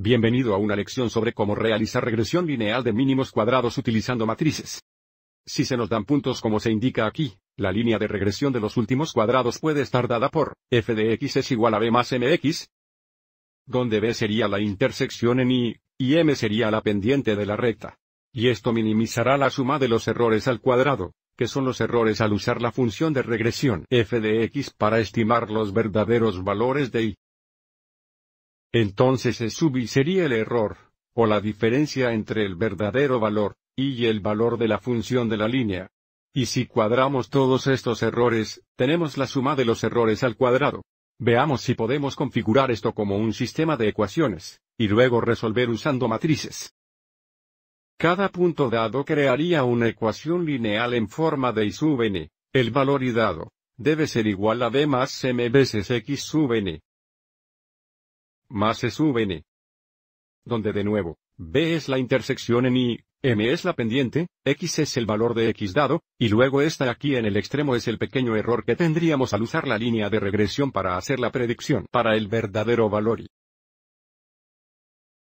Bienvenido a una lección sobre cómo realizar regresión lineal de mínimos cuadrados utilizando matrices. Si se nos dan puntos como se indica aquí, la línea de regresión de los últimos cuadrados puede estar dada por f de x es igual a b más mx, donde b sería la intersección en y, y m sería la pendiente de la recta. Y esto minimizará la suma de los errores al cuadrado, que son los errores al usar la función de regresión f de x para estimar los verdaderos valores de y. Entonces es sería el error, o la diferencia entre el verdadero valor, y el valor de la función de la línea. Y si cuadramos todos estos errores, tenemos la suma de los errores al cuadrado. Veamos si podemos configurar esto como un sistema de ecuaciones, y luego resolver usando matrices. Cada punto dado crearía una ecuación lineal en forma de I sub n. El valor y dado debe ser igual a b más m veces x sub n, más es un, Donde de nuevo, B es la intersección en I, M es la pendiente, X es el valor de X dado, y luego esta aquí en el extremo es el pequeño error que tendríamos al usar la línea de regresión para hacer la predicción para el verdadero valor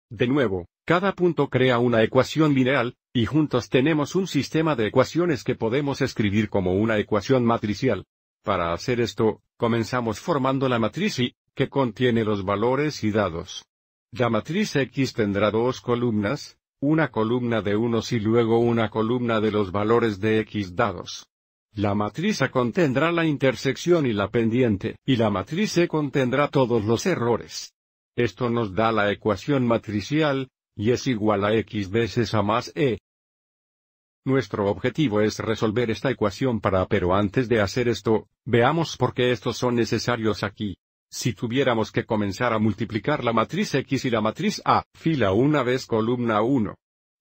De nuevo, cada punto crea una ecuación lineal, y juntos tenemos un sistema de ecuaciones que podemos escribir como una ecuación matricial. Para hacer esto, comenzamos formando la matriz Y, que contiene los valores y dados. La matriz X tendrá dos columnas, una columna de unos y luego una columna de los valores de X dados. La matriz A contendrá la intersección y la pendiente, y la matriz E contendrá todos los errores. Esto nos da la ecuación matricial, y es igual a X veces A más E. Nuestro objetivo es resolver esta ecuación para pero antes de hacer esto, veamos por qué estos son necesarios aquí. Si tuviéramos que comenzar a multiplicar la matriz X y la matriz A, fila una vez columna 1.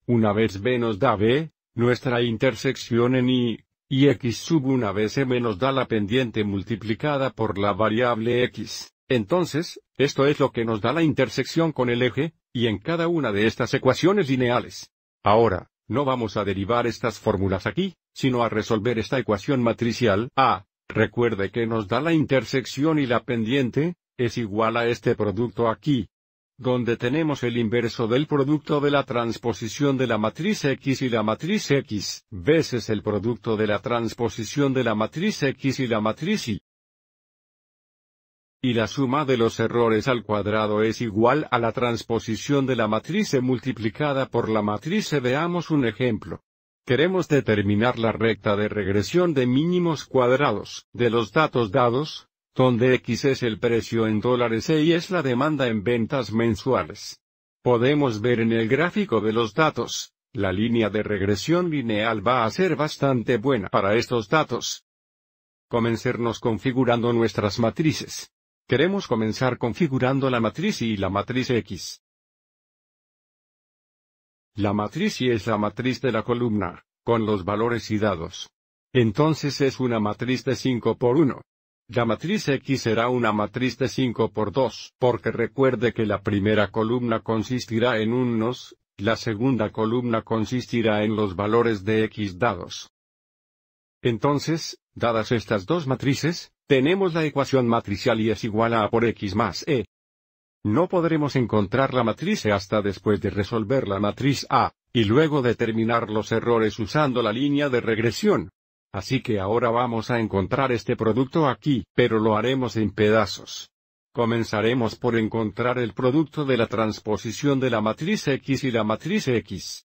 Una vez B nos da B, nuestra intersección en Y, y X sub una vez M nos da la pendiente multiplicada por la variable X. Entonces, esto es lo que nos da la intersección con el eje, y en cada una de estas ecuaciones lineales. Ahora, no vamos a derivar estas fórmulas aquí, sino a resolver esta ecuación matricial A, Recuerde que nos da la intersección y la pendiente, es igual a este producto aquí, donde tenemos el inverso del producto de la transposición de la matriz X y la matriz X, veces el producto de la transposición de la matriz X y la matriz Y. Y la suma de los errores al cuadrado es igual a la transposición de la matriz e multiplicada por la matriz. E. Veamos un ejemplo. Queremos determinar la recta de regresión de mínimos cuadrados, de los datos dados, donde X es el precio en dólares Y es la demanda en ventas mensuales. Podemos ver en el gráfico de los datos, la línea de regresión lineal va a ser bastante buena para estos datos. Comencernos configurando nuestras matrices. Queremos comenzar configurando la matriz y la matriz X. La matriz Y es la matriz de la columna, con los valores y dados. Entonces es una matriz de 5 por 1. La matriz X será una matriz de 5 por 2, porque recuerde que la primera columna consistirá en unos, la segunda columna consistirá en los valores de X dados. Entonces, dadas estas dos matrices, tenemos la ecuación matricial y es igual a A por X más E. No podremos encontrar la matriz e hasta después de resolver la matriz A, y luego determinar los errores usando la línea de regresión. Así que ahora vamos a encontrar este producto aquí, pero lo haremos en pedazos. Comenzaremos por encontrar el producto de la transposición de la matriz X y la matriz X.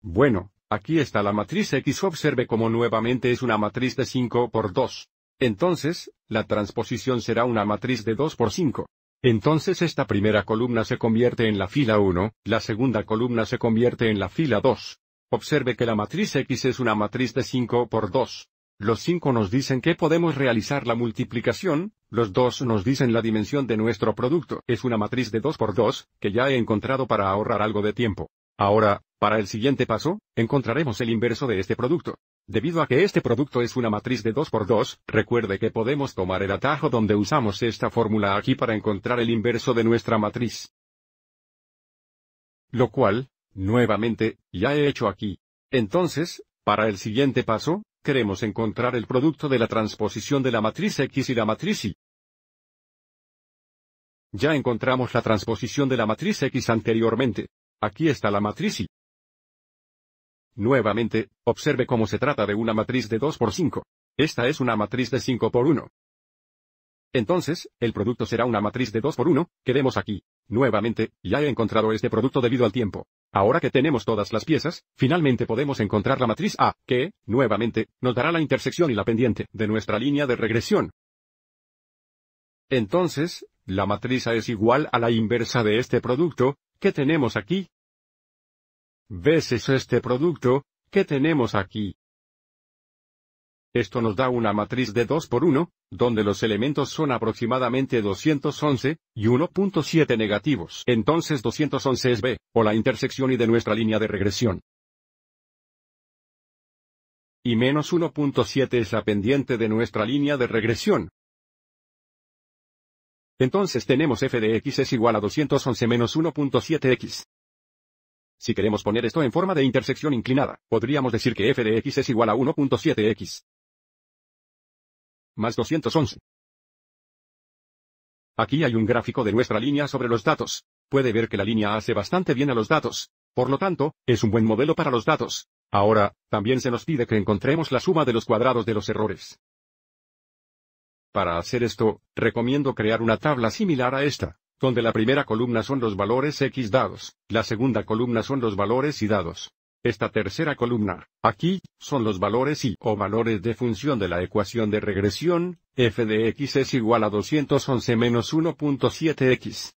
Bueno, aquí está la matriz X. Observe cómo nuevamente es una matriz de 5 por 2. Entonces, la transposición será una matriz de 2 por 5. Entonces esta primera columna se convierte en la fila 1, la segunda columna se convierte en la fila 2. Observe que la matriz X es una matriz de 5 por 2. Los 5 nos dicen que podemos realizar la multiplicación, los 2 nos dicen la dimensión de nuestro producto. Es una matriz de 2 por 2, que ya he encontrado para ahorrar algo de tiempo. Ahora, para el siguiente paso, encontraremos el inverso de este producto. Debido a que este producto es una matriz de 2 por 2 recuerde que podemos tomar el atajo donde usamos esta fórmula aquí para encontrar el inverso de nuestra matriz. Lo cual, nuevamente, ya he hecho aquí. Entonces, para el siguiente paso, queremos encontrar el producto de la transposición de la matriz X y la matriz Y. Ya encontramos la transposición de la matriz X anteriormente. Aquí está la matriz Y. Nuevamente, observe cómo se trata de una matriz de 2 por 5. Esta es una matriz de 5 por 1. Entonces, el producto será una matriz de 2 por 1, quedemos aquí. Nuevamente, ya he encontrado este producto debido al tiempo. Ahora que tenemos todas las piezas, finalmente podemos encontrar la matriz A, que, nuevamente, nos dará la intersección y la pendiente de nuestra línea de regresión. Entonces, la matriz A es igual a la inversa de este producto, que tenemos aquí, veces este producto, ¿qué tenemos aquí. Esto nos da una matriz de 2 por 1, donde los elementos son aproximadamente 211, y 1.7 negativos. Entonces 211 es B, o la intersección y de nuestra línea de regresión. Y menos 1.7 es la pendiente de nuestra línea de regresión. Entonces tenemos f de x es igual a 211 menos 1.7x. Si queremos poner esto en forma de intersección inclinada, podríamos decir que f de x es igual a 1.7x más 211. Aquí hay un gráfico de nuestra línea sobre los datos. Puede ver que la línea hace bastante bien a los datos. Por lo tanto, es un buen modelo para los datos. Ahora, también se nos pide que encontremos la suma de los cuadrados de los errores. Para hacer esto, recomiendo crear una tabla similar a esta donde la primera columna son los valores X dados, la segunda columna son los valores Y dados. Esta tercera columna, aquí, son los valores Y o valores de función de la ecuación de regresión, f de x es igual a 211 menos 1.7x.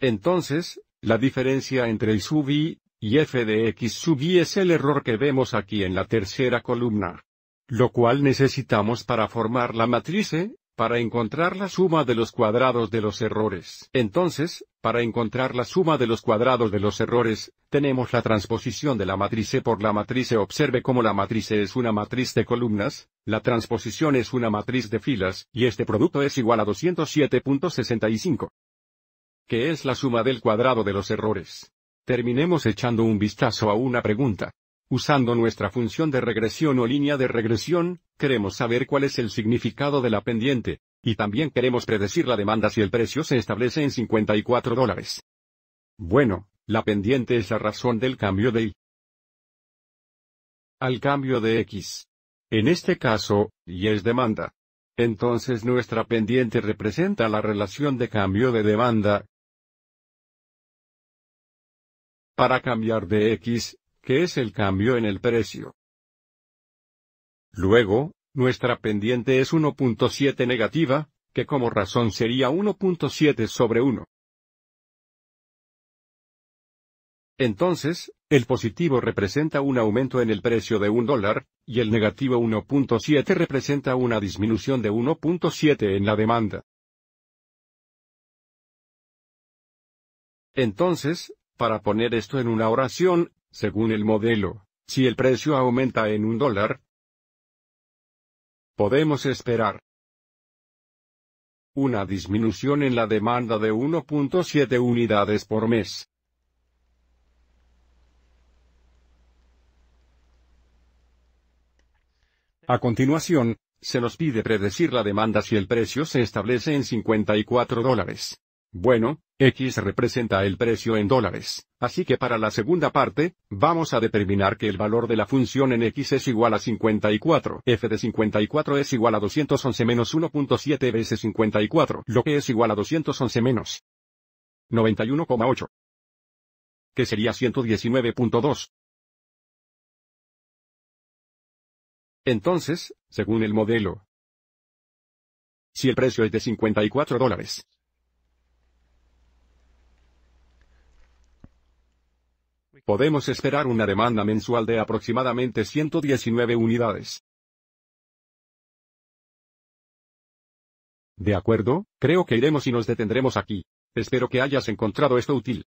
Entonces, la diferencia entre y sub i, y f de x sub i es el error que vemos aquí en la tercera columna. Lo cual necesitamos para formar la matriz e, para encontrar la suma de los cuadrados de los errores. Entonces, para encontrar la suma de los cuadrados de los errores, tenemos la transposición de la matriz E por la matriz E. Observe cómo la matriz E es una matriz de columnas, la transposición es una matriz de filas, y este producto es igual a 207.65, que es la suma del cuadrado de los errores. Terminemos echando un vistazo a una pregunta. Usando nuestra función de regresión o línea de regresión, queremos saber cuál es el significado de la pendiente, y también queremos predecir la demanda si el precio se establece en 54 dólares. Bueno, la pendiente es la razón del cambio de Y. Al cambio de X. En este caso, Y es demanda. Entonces nuestra pendiente representa la relación de cambio de demanda. Para cambiar de X, que es el cambio en el precio. Luego, nuestra pendiente es 1.7 negativa, que como razón sería 1.7 sobre 1. Entonces, el positivo representa un aumento en el precio de un dólar, y el negativo 1.7 representa una disminución de 1.7 en la demanda. Entonces, para poner esto en una oración, según el modelo, si el precio aumenta en un dólar, podemos esperar una disminución en la demanda de 1.7 unidades por mes. A continuación, se nos pide predecir la demanda si el precio se establece en 54 dólares. Bueno, X representa el precio en dólares, así que para la segunda parte, vamos a determinar que el valor de la función en X es igual a 54. F de 54 es igual a 211 menos 1.7 veces 54, lo que es igual a 211 menos 91,8, que sería 119.2. Entonces, según el modelo, si el precio es de 54 dólares, podemos esperar una demanda mensual de aproximadamente 119 unidades. De acuerdo, creo que iremos y nos detendremos aquí. Espero que hayas encontrado esto útil.